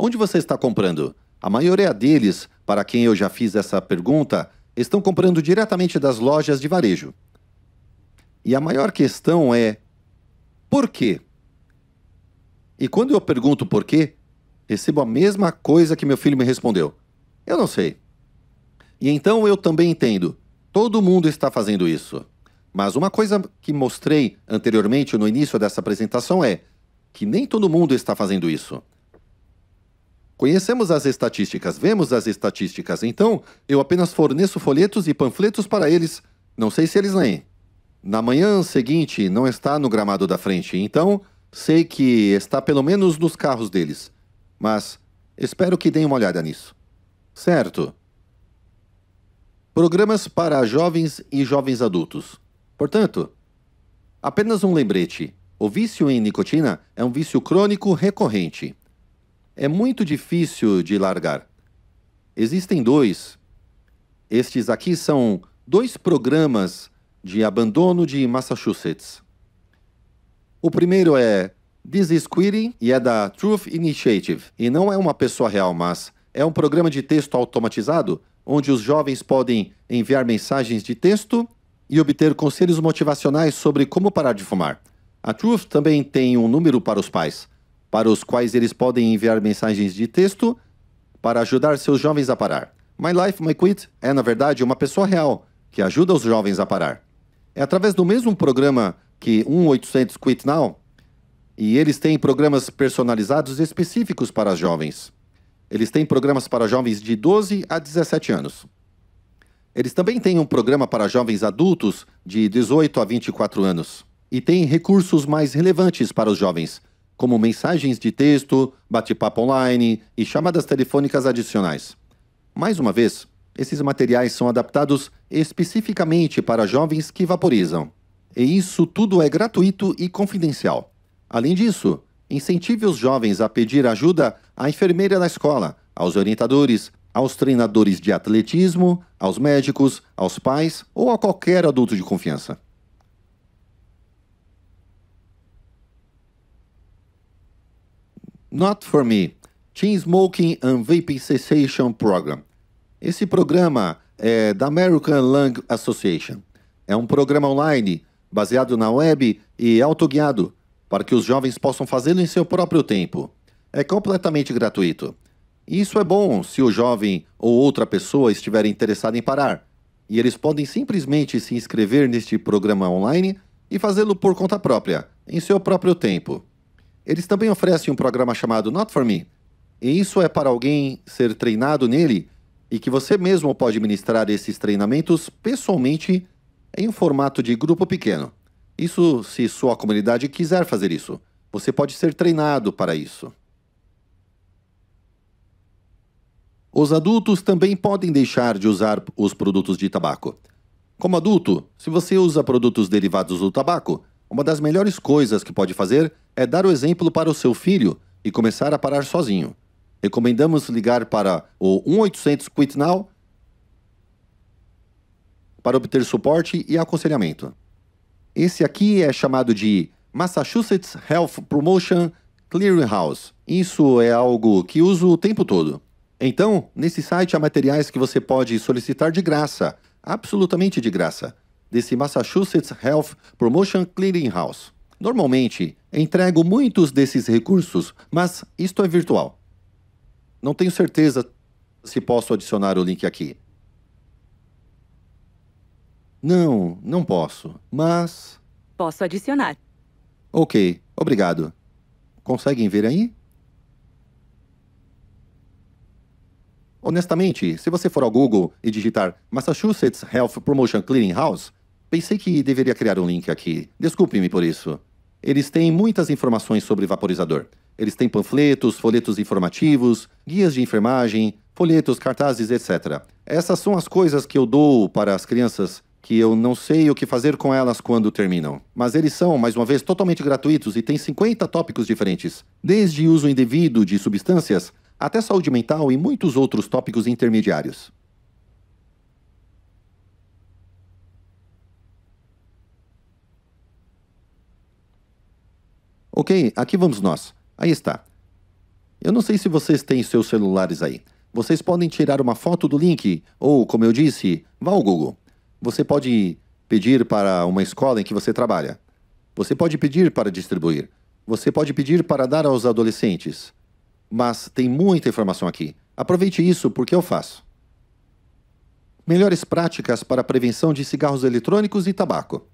Onde você está comprando? A maioria deles, para quem eu já fiz essa pergunta, estão comprando diretamente das lojas de varejo. E a maior questão é por quê? E quando eu pergunto por quê, recebo a mesma coisa que meu filho me respondeu. Eu não sei. E então eu também entendo. Todo mundo está fazendo isso. Mas uma coisa que mostrei anteriormente no início dessa apresentação é que nem todo mundo está fazendo isso. Conhecemos as estatísticas, vemos as estatísticas, então eu apenas forneço folhetos e panfletos para eles. Não sei se eles leem. Na manhã seguinte não está no gramado da frente, então sei que está pelo menos nos carros deles. Mas espero que deem uma olhada nisso. Certo. Programas para jovens e jovens adultos. Portanto, apenas um lembrete: o vício em nicotina é um vício crônico recorrente é muito difícil de largar. Existem dois. Estes aqui são dois programas de abandono de Massachusetts. O primeiro é This is Quitting e é da Truth Initiative. E não é uma pessoa real, mas é um programa de texto automatizado onde os jovens podem enviar mensagens de texto e obter conselhos motivacionais sobre como parar de fumar. A Truth também tem um número para os pais para os quais eles podem enviar mensagens de texto para ajudar seus jovens a parar. My Life, My Quit é, na verdade, uma pessoa real que ajuda os jovens a parar. É através do mesmo programa que 1800 Quit Now, e eles têm programas personalizados específicos para jovens. Eles têm programas para jovens de 12 a 17 anos. Eles também têm um programa para jovens adultos de 18 a 24 anos e têm recursos mais relevantes para os jovens, como mensagens de texto, bate-papo online e chamadas telefônicas adicionais. Mais uma vez, esses materiais são adaptados especificamente para jovens que vaporizam. E isso tudo é gratuito e confidencial. Além disso, incentive os jovens a pedir ajuda à enfermeira da escola, aos orientadores, aos treinadores de atletismo, aos médicos, aos pais ou a qualquer adulto de confiança. Not for me. Teen Smoking and Vaping Cessation Program. Esse programa é da American Lung Association. É um programa online baseado na web e autoguiado para que os jovens possam fazê-lo em seu próprio tempo. É completamente gratuito. Isso é bom se o jovem ou outra pessoa estiver interessada em parar. E eles podem simplesmente se inscrever neste programa online e fazê-lo por conta própria, em seu próprio tempo. Eles também oferecem um programa chamado Not For Me, e isso é para alguém ser treinado nele e que você mesmo pode ministrar esses treinamentos pessoalmente em um formato de grupo pequeno. Isso se sua comunidade quiser fazer isso. Você pode ser treinado para isso. Os adultos também podem deixar de usar os produtos de tabaco. Como adulto, se você usa produtos derivados do tabaco, uma das melhores coisas que pode fazer é dar o exemplo para o seu filho e começar a parar sozinho. Recomendamos ligar para o 1800 Quit Now para obter suporte e aconselhamento. Esse aqui é chamado de Massachusetts Health Promotion Clearinghouse. Isso é algo que uso o tempo todo. Então, nesse site há materiais que você pode solicitar de graça, absolutamente de graça desse Massachusetts Health Promotion Clearinghouse. Normalmente, entrego muitos desses recursos, mas isto é virtual. Não tenho certeza se posso adicionar o link aqui. Não, não posso, mas. Posso adicionar. Ok, obrigado. Conseguem ver aí? Honestamente, se você for ao Google e digitar Massachusetts Health Promotion Clearinghouse, Pensei que deveria criar um link aqui. Desculpe-me por isso. Eles têm muitas informações sobre vaporizador. Eles têm panfletos, folhetos informativos, guias de enfermagem, folhetos, cartazes, etc. Essas são as coisas que eu dou para as crianças que eu não sei o que fazer com elas quando terminam. Mas eles são, mais uma vez, totalmente gratuitos e têm 50 tópicos diferentes, desde uso indevido de substâncias até saúde mental e muitos outros tópicos intermediários. Ok, aqui vamos nós. Aí está. Eu não sei se vocês têm seus celulares aí. Vocês podem tirar uma foto do link, ou, como eu disse, vá ao Google. Você pode pedir para uma escola em que você trabalha. Você pode pedir para distribuir. Você pode pedir para dar aos adolescentes. Mas tem muita informação aqui. Aproveite isso porque eu faço. Melhores práticas para prevenção de cigarros eletrônicos e tabaco.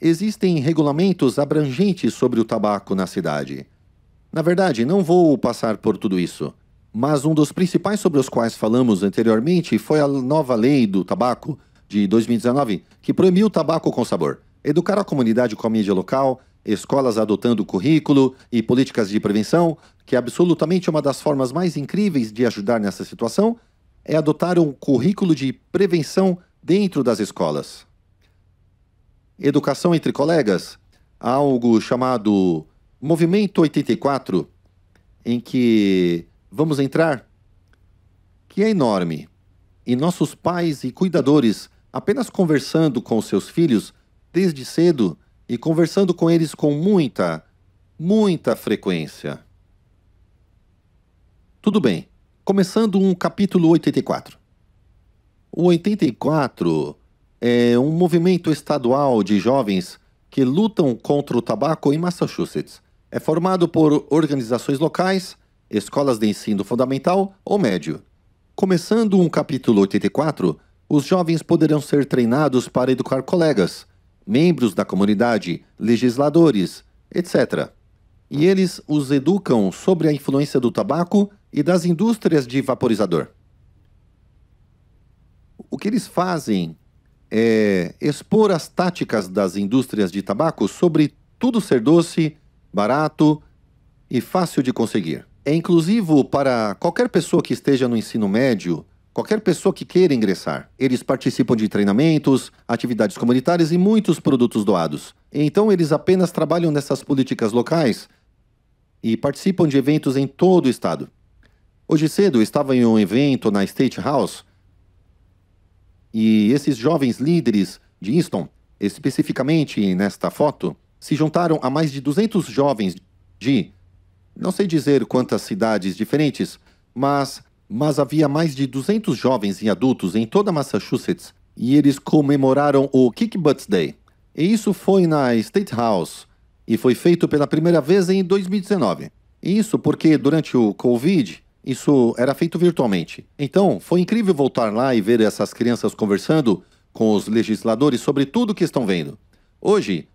Existem regulamentos abrangentes sobre o tabaco na cidade. Na verdade, não vou passar por tudo isso, mas um dos principais sobre os quais falamos anteriormente foi a nova lei do tabaco de 2019, que proibiu o tabaco com sabor. Educar a comunidade com a mídia local, escolas adotando currículo e políticas de prevenção, que é absolutamente uma das formas mais incríveis de ajudar nessa situação, é adotar um currículo de prevenção dentro das escolas educação entre colegas, algo chamado Movimento 84, em que vamos entrar, que é enorme. E nossos pais e cuidadores, apenas conversando com seus filhos desde cedo e conversando com eles com muita, muita frequência. Tudo bem, começando um capítulo 84. O 84 é um movimento estadual de jovens que lutam contra o tabaco em Massachusetts. É formado por organizações locais, escolas de ensino fundamental ou médio. Começando um capítulo 84, os jovens poderão ser treinados para educar colegas, membros da comunidade, legisladores, etc. E eles os educam sobre a influência do tabaco e das indústrias de vaporizador. O que eles fazem é, expor as táticas das indústrias de tabaco sobre tudo ser doce, barato e fácil de conseguir. É inclusivo para qualquer pessoa que esteja no ensino médio, qualquer pessoa que queira ingressar. Eles participam de treinamentos, atividades comunitárias e muitos produtos doados. Então eles apenas trabalham nessas políticas locais e participam de eventos em todo o estado. Hoje cedo estava em um evento na State House e esses jovens líderes de Inston, especificamente nesta foto, se juntaram a mais de 200 jovens de não sei dizer quantas cidades diferentes, mas mas havia mais de 200 jovens e adultos em toda Massachusetts e eles comemoraram o Kick Butts Day. E isso foi na State House e foi feito pela primeira vez em 2019. Isso porque durante o Covid isso era feito virtualmente. Então, foi incrível voltar lá e ver essas crianças conversando com os legisladores sobre tudo o que estão vendo. Hoje,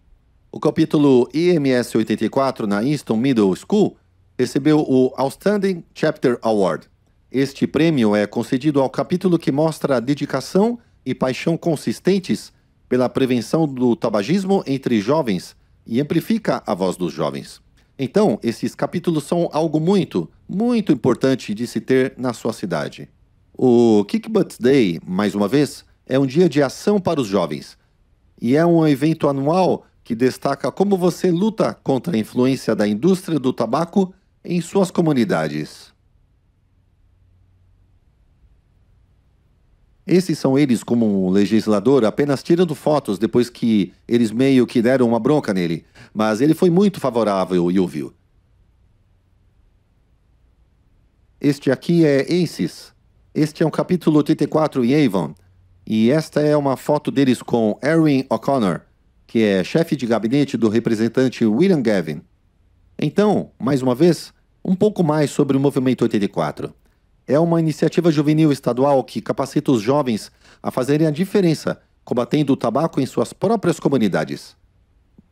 o capítulo IMS 84 na Easton Middle School recebeu o Outstanding Chapter Award. Este prêmio é concedido ao capítulo que mostra a dedicação e paixão consistentes pela prevenção do tabagismo entre jovens e amplifica a voz dos jovens. Então, esses capítulos são algo muito, muito importante de se ter na sua cidade. O Kick Butt Day, mais uma vez, é um dia de ação para os jovens. E é um evento anual que destaca como você luta contra a influência da indústria do tabaco em suas comunidades. Esses são eles como um legislador apenas tirando fotos depois que eles meio que deram uma bronca nele. Mas ele foi muito favorável e ouviu. Este aqui é Aces. Este é um capítulo 84 em Avon. E esta é uma foto deles com Erin O'Connor, que é chefe de gabinete do representante William Gavin. Então, mais uma vez, um pouco mais sobre o Movimento 84 é uma iniciativa juvenil estadual que capacita os jovens a fazerem a diferença, combatendo o tabaco em suas próprias comunidades.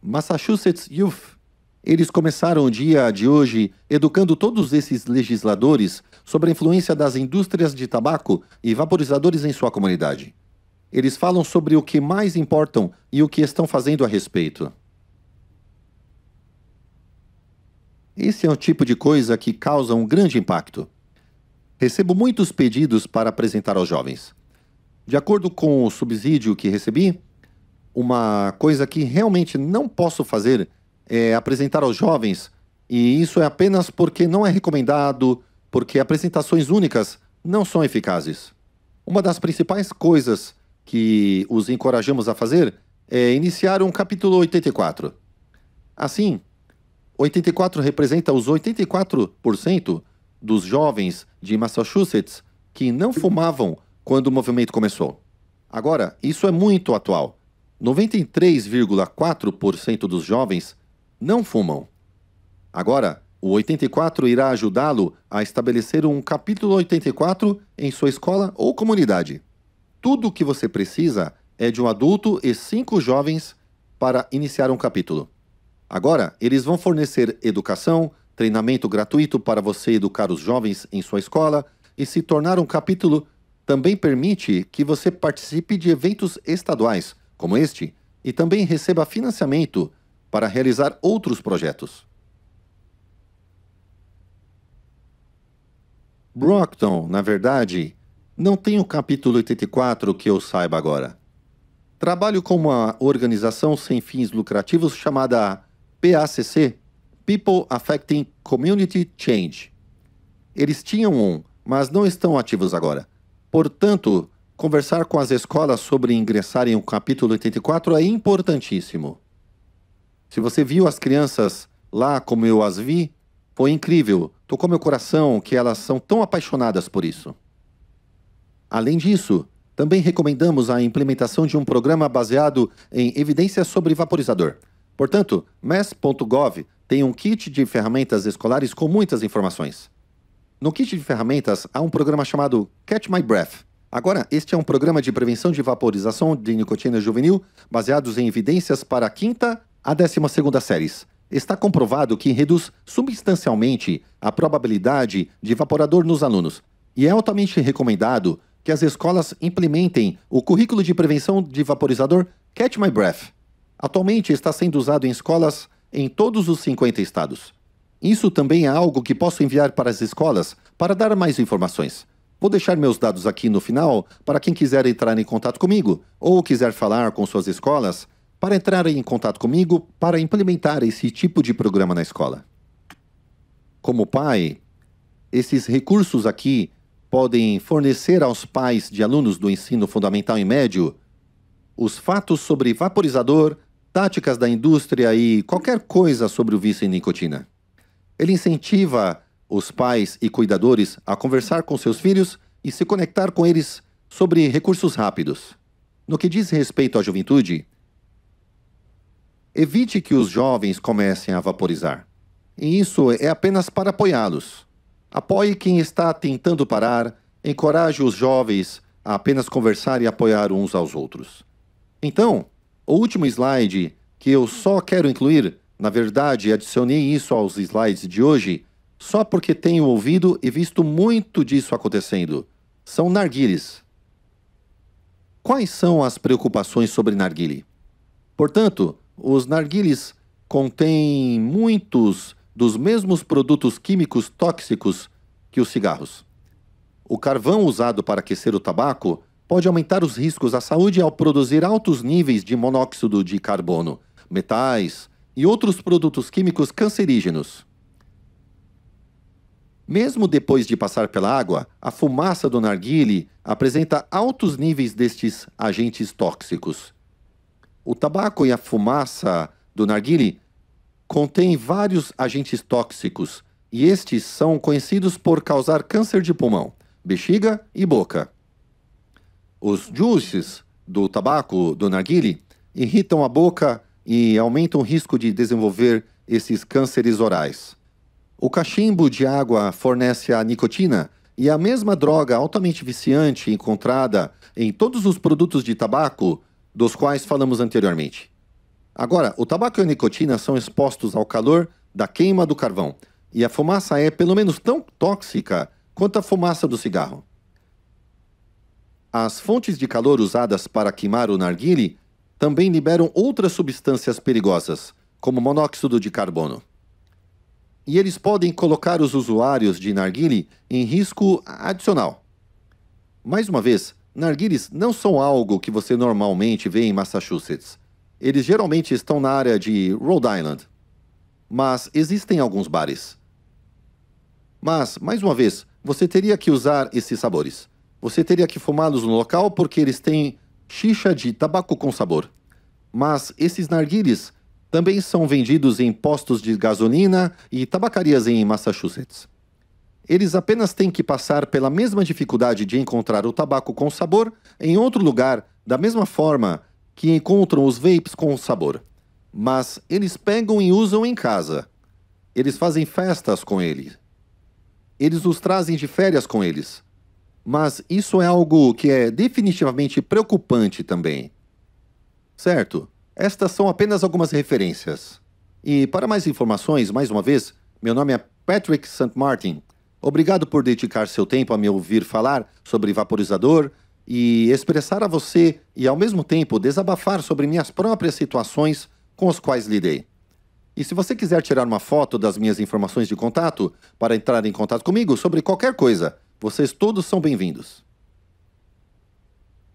Massachusetts Youth. Eles começaram o dia de hoje educando todos esses legisladores sobre a influência das indústrias de tabaco e vaporizadores em sua comunidade. Eles falam sobre o que mais importam e o que estão fazendo a respeito. Esse é o tipo de coisa que causa um grande impacto. Recebo muitos pedidos para apresentar aos jovens. De acordo com o subsídio que recebi, uma coisa que realmente não posso fazer é apresentar aos jovens, e isso é apenas porque não é recomendado, porque apresentações únicas não são eficazes. Uma das principais coisas que os encorajamos a fazer é iniciar um capítulo 84. Assim, 84 representa os 84% dos jovens de Massachusetts que não fumavam quando o movimento começou. Agora, isso é muito atual. 93,4% dos jovens não fumam. Agora, o 84 irá ajudá-lo a estabelecer um capítulo 84 em sua escola ou comunidade. Tudo o que você precisa é de um adulto e cinco jovens para iniciar um capítulo. Agora, eles vão fornecer educação, treinamento gratuito para você educar os jovens em sua escola e se tornar um capítulo também permite que você participe de eventos estaduais, como este, e também receba financiamento para realizar outros projetos. Brockton, na verdade, não tem o capítulo 84 que eu saiba agora. Trabalho com uma organização sem fins lucrativos chamada PACC, People Affecting Community Change. Eles tinham um, mas não estão ativos agora. Portanto, conversar com as escolas sobre ingressar em um capítulo 84 é importantíssimo. Se você viu as crianças lá como eu as vi, foi incrível. Tocou meu coração que elas são tão apaixonadas por isso. Além disso, também recomendamos a implementação de um programa baseado em evidências sobre vaporizador. Portanto, mess.gov tem um kit de ferramentas escolares com muitas informações. No kit de ferramentas há um programa chamado Catch My Breath. Agora, este é um programa de prevenção de vaporização de nicotina juvenil baseados em evidências para a quinta a décima segunda séries. Está comprovado que reduz substancialmente a probabilidade de evaporador nos alunos e é altamente recomendado que as escolas implementem o currículo de prevenção de vaporizador Catch My Breath. Atualmente está sendo usado em escolas em todos os 50 estados. Isso também é algo que posso enviar para as escolas para dar mais informações. Vou deixar meus dados aqui no final para quem quiser entrar em contato comigo ou quiser falar com suas escolas para entrar em contato comigo para implementar esse tipo de programa na escola. Como pai, esses recursos aqui podem fornecer aos pais de alunos do ensino fundamental e médio os fatos sobre vaporizador, táticas da indústria e qualquer coisa sobre o vício em nicotina. Ele incentiva os pais e cuidadores a conversar com seus filhos e se conectar com eles sobre recursos rápidos. No que diz respeito à juventude, evite que os jovens comecem a vaporizar. E isso é apenas para apoiá-los. Apoie quem está tentando parar, encoraje os jovens a apenas conversar e apoiar uns aos outros. Então, o último slide que eu só quero incluir, na verdade, adicionei isso aos slides de hoje, só porque tenho ouvido e visto muito disso acontecendo. São narguilés. Quais são as preocupações sobre narguile? Portanto, os narguilés contêm muitos dos mesmos produtos químicos tóxicos que os cigarros. O carvão usado para aquecer o tabaco pode aumentar os riscos à saúde ao produzir altos níveis de monóxido de carbono, metais e outros produtos químicos cancerígenos. Mesmo depois de passar pela água, a fumaça do narguile apresenta altos níveis destes agentes tóxicos. O tabaco e a fumaça do narguile contêm vários agentes tóxicos e estes são conhecidos por causar câncer de pulmão, bexiga e boca. Os juches do tabaco, do narguile, irritam a boca e aumentam o risco de desenvolver esses cânceres orais. O cachimbo de água fornece a nicotina e a mesma droga altamente viciante encontrada em todos os produtos de tabaco dos quais falamos anteriormente. Agora, o tabaco e a nicotina são expostos ao calor da queima do carvão e a fumaça é pelo menos tão tóxica quanto a fumaça do cigarro. As fontes de calor usadas para queimar o narguile também liberam outras substâncias perigosas, como monóxido de carbono. E eles podem colocar os usuários de narguile em risco adicional. Mais uma vez, narguiles não são algo que você normalmente vê em Massachusetts. Eles geralmente estão na área de Rhode Island. Mas existem alguns bares. Mas, mais uma vez, você teria que usar esses sabores. Você teria que fumá-los no local porque eles têm xixa de tabaco com sabor. Mas esses narguiles também são vendidos em postos de gasolina e tabacarias em Massachusetts. Eles apenas têm que passar pela mesma dificuldade de encontrar o tabaco com sabor em outro lugar, da mesma forma que encontram os vapes com sabor. Mas eles pegam e usam em casa. Eles fazem festas com ele. Eles os trazem de férias com eles mas isso é algo que é definitivamente preocupante também. Certo? Estas são apenas algumas referências. E para mais informações, mais uma vez, meu nome é Patrick St. Martin. Obrigado por dedicar seu tempo a me ouvir falar sobre vaporizador e expressar a você e ao mesmo tempo desabafar sobre minhas próprias situações com as quais lidei. E se você quiser tirar uma foto das minhas informações de contato para entrar em contato comigo sobre qualquer coisa, vocês todos são bem-vindos.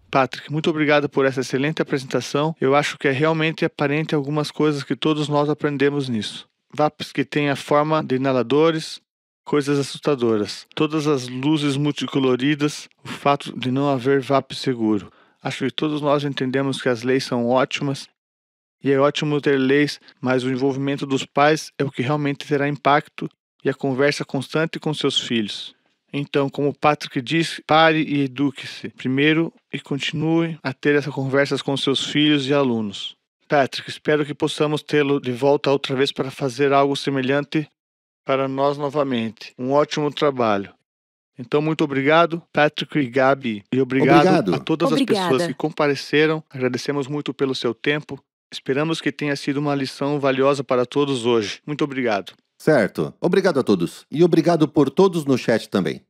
Patrick, muito obrigado por essa excelente apresentação. Eu acho que é realmente aparente algumas coisas que todos nós aprendemos nisso. VAPs que têm a forma de inaladores, coisas assustadoras. Todas as luzes multicoloridas, o fato de não haver VAP seguro. Acho que todos nós entendemos que as leis são ótimas e é ótimo ter leis, mas o envolvimento dos pais é o que realmente terá impacto e a conversa constante com seus filhos. Então, como o Patrick diz, pare e eduque-se primeiro e continue a ter essas conversas com seus filhos e alunos. Patrick, espero que possamos tê-lo de volta outra vez para fazer algo semelhante para nós novamente. Um ótimo trabalho. Então, muito obrigado, Patrick e Gabi. E obrigado, obrigado. a todas Obrigada. as pessoas que compareceram. Agradecemos muito pelo seu tempo. Esperamos que tenha sido uma lição valiosa para todos hoje. Muito obrigado. Certo. Obrigado a todos. E obrigado por todos no chat também.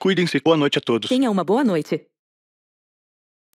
Cuidem-se. Boa noite a todos. Tenha uma boa noite.